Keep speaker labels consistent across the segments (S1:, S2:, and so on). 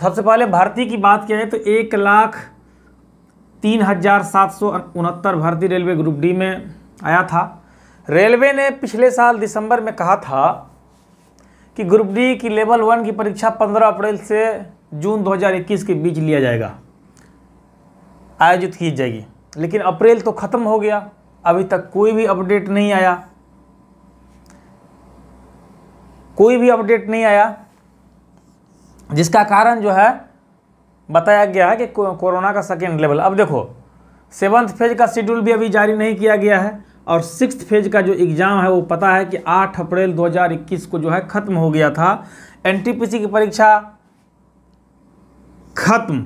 S1: सबसे पहले भर्ती की बात करें तो एक लाख तीन हज़ार सात सौ उनहत्तर भर्ती रेलवे ग्रुप डी में आया था रेलवे ने पिछले साल दिसंबर में कहा था कि ग्रुप डी की लेवल वन की परीक्षा 15 अप्रैल से जून 2021 के बीच लिया जाएगा आयोजित की जाएगी लेकिन अप्रैल तो ख़त्म हो गया अभी तक कोई भी अपडेट नहीं आया कोई भी अपडेट नहीं आया जिसका कारण जो है बताया गया है कि कोरोना का सेकेंड लेवल अब देखो सेवन्थ फेज का शेड्यूल भी अभी जारी नहीं किया गया है और सिक्स फेज का जो एग्ज़ाम है वो पता है कि 8 अप्रैल 2021 को जो है ख़त्म हो गया था एनटीपीसी की परीक्षा ख़त्म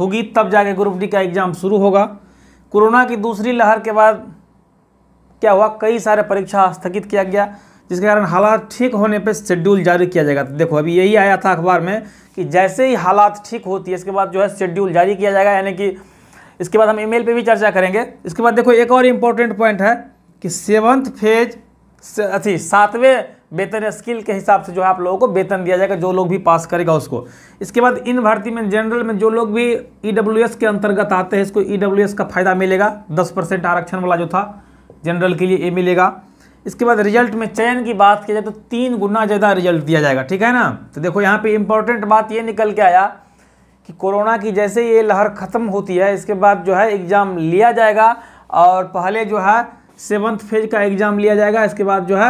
S1: होगी तब जाके ग्रुप डी का एग्ज़ाम शुरू होगा कोरोना की दूसरी लहर के बाद क्या हुआ कई सारे परीक्षा स्थगित किया गया जिसके कारण हालात ठीक होने पर शेड्यूल जारी किया जाएगा तो देखो अभी यही आया था अखबार में कि जैसे ही हालात ठीक होती है इसके बाद जो है शेड्यूल जारी किया जाएगा यानी कि इसके बाद हम ईमेल पे भी चर्चा करेंगे इसके बाद देखो एक और इम्पोर्टेंट पॉइंट है कि सेवन्थ फेज अच्छी सातवें वेतन स्किल के हिसाब से जो है आप लोगों को वेतन दिया जाएगा जो लोग भी पास करेगा उसको इसके बाद इन भर्ती में जनरल में जो लोग भी ई e के अंतर्गत आते हैं इसको ई e का फ़ायदा मिलेगा दस आरक्षण वाला जो था जनरल के लिए ये मिलेगा इसके बाद रिजल्ट में चयन की बात की जाए तो तीन गुना ज़्यादा रिजल्ट दिया जाएगा ठीक है ना तो देखो यहाँ पे इम्पोर्टेंट बात ये निकल के आया कि कोरोना की जैसे ये लहर ख़त्म होती है इसके बाद जो है एग्ज़ाम लिया जाएगा और पहले जो है सेवन्थ फेज का एग्ज़ाम लिया जाएगा इसके बाद जो है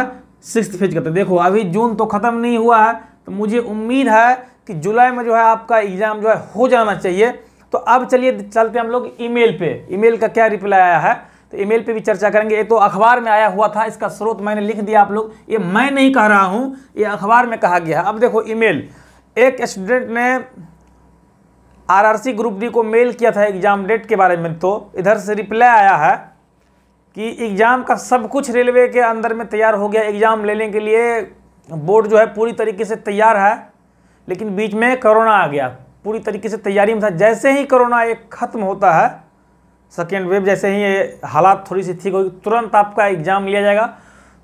S1: सिक्स फेज का तो देखो अभी जून तो ख़त्म नहीं हुआ है तो मुझे उम्मीद है कि जुलाई में जो है आपका एग्ज़ाम जो है हो जाना चाहिए तो अब चलिए चलते हम लोग ईमेल पे ईमेल का क्या रिप्लाई आया है तो ईमेल पे भी चर्चा करेंगे ये तो अखबार में आया हुआ था इसका स्रोत मैंने लिख दिया आप लोग ये मैं नहीं कह रहा हूँ ये अखबार में कहा गया अब देखो ईमेल एक स्टूडेंट ने आरआरसी ग्रुप डी को मेल किया था एग्ज़ाम डेट के बारे में तो इधर से रिप्लाई आया है कि एग्ज़ाम का सब कुछ रेलवे के अंदर में तैयार हो गया एग्ज़ाम लेने के लिए बोर्ड जो है पूरी तरीके से तैयार है लेकिन बीच में कोरोना आ गया पूरी तरीके से तैयारी में था जैसे ही कोरोना एक ख़त्म होता है सेकेंड वेव जैसे ही ये हालात थोड़ी सी ठीक होगी तुरंत आपका एग्ज़ाम लिया जाएगा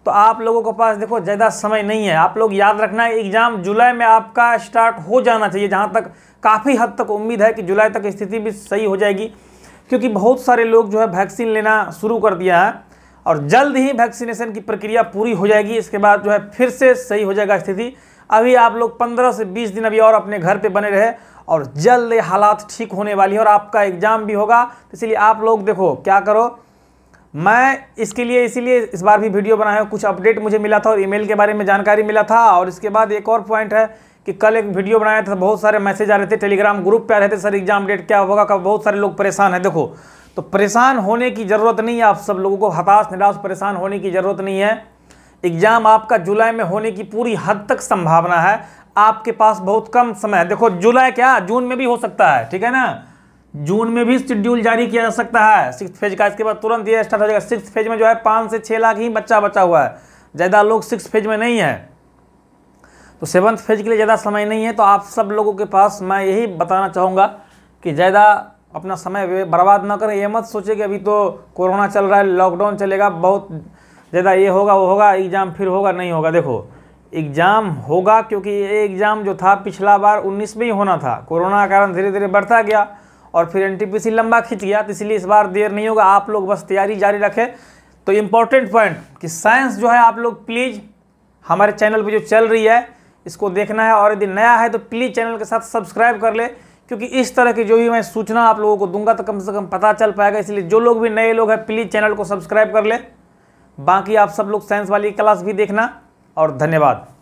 S1: तो आप लोगों के पास देखो ज़्यादा समय नहीं है आप लोग याद रखना है एग्ज़ाम जुलाई में आपका स्टार्ट हो जाना चाहिए जहाँ तक काफ़ी हद तक उम्मीद है कि जुलाई तक स्थिति भी सही हो जाएगी क्योंकि बहुत सारे लोग जो है वैक्सीन लेना शुरू कर दिया है और जल्द ही वैक्सीनेशन की प्रक्रिया पूरी हो जाएगी इसके बाद जो है फिर से सही हो जाएगा स्थिति अभी आप लोग 15 से 20 दिन अभी और अपने घर पे बने रहे और जल्द हालात ठीक होने वाली है और आपका एग्ज़ाम भी होगा तो इसीलिए आप लोग देखो क्या करो मैं इसके लिए इसीलिए इस बार भी वीडियो बनाया कुछ अपडेट मुझे मिला था और ईमेल के बारे में जानकारी मिला था और इसके बाद एक और पॉइंट है कि कल एक वीडियो बनाया था बहुत सारे मैसेज आ रहे थे टेलीग्राम ग्रुप पे आ रहे थे सर एग्जाम डेट क्या होगा कब बहुत सारे लोग परेशान है देखो तो परेशान होने की ज़रूरत नहीं है आप सब लोगों को हताश निराश परेशान होने की ज़रूरत नहीं है एग्ज़ाम आपका जुलाई में होने की पूरी हद तक संभावना है आपके पास बहुत कम समय है देखो जुलाई क्या जून में भी हो सकता है ठीक है ना जून में भी शेड्यूल जारी किया जा सकता है सिक्स फेज का इसके बाद तुरंत ये स्टार्ट हो जाएगा सिक्स फेज में जो है पाँच से छः लाख ही बच्चा बचा हुआ है ज़्यादा लोग सिक्स फेज में नहीं है तो सेवन्थ फेज के लिए ज़्यादा समय नहीं है तो आप सब लोगों के पास मैं यही बताना चाहूँगा कि ज़्यादा अपना समय बर्बाद ना करें ये मत सोचे कि अभी तो कोरोना चल रहा है लॉकडाउन चलेगा बहुत ज़्यादा ये होगा वो होगा एग्ज़ाम फिर होगा नहीं होगा देखो एग्ज़ाम होगा क्योंकि ये एग्ज़ाम जो था पिछला बार उन्नीस में ही होना था कोरोना का कारण धीरे धीरे बढ़ता गया और फिर एनटीपीसी लंबा खिंच गया तो इसलिए इस बार देर नहीं होगा आप लोग बस तैयारी जारी रखें तो इम्पोर्टेंट पॉइंट कि साइंस जो है आप लोग प्लीज़ हमारे चैनल पर जो चल रही है इसको देखना है और यदि नया है तो प्लीज़ चैनल के साथ सब्सक्राइब कर ले क्योंकि इस तरह की जो भी मैं सूचना आप लोगों को दूंगा तो कम से कम पता चल पाएगा इसलिए जो लोग भी नए लोग हैं प्लीज़ चैनल को सब्सक्राइब कर ले बाकी आप सब लोग साइंस वाली क्लास भी देखना और धन्यवाद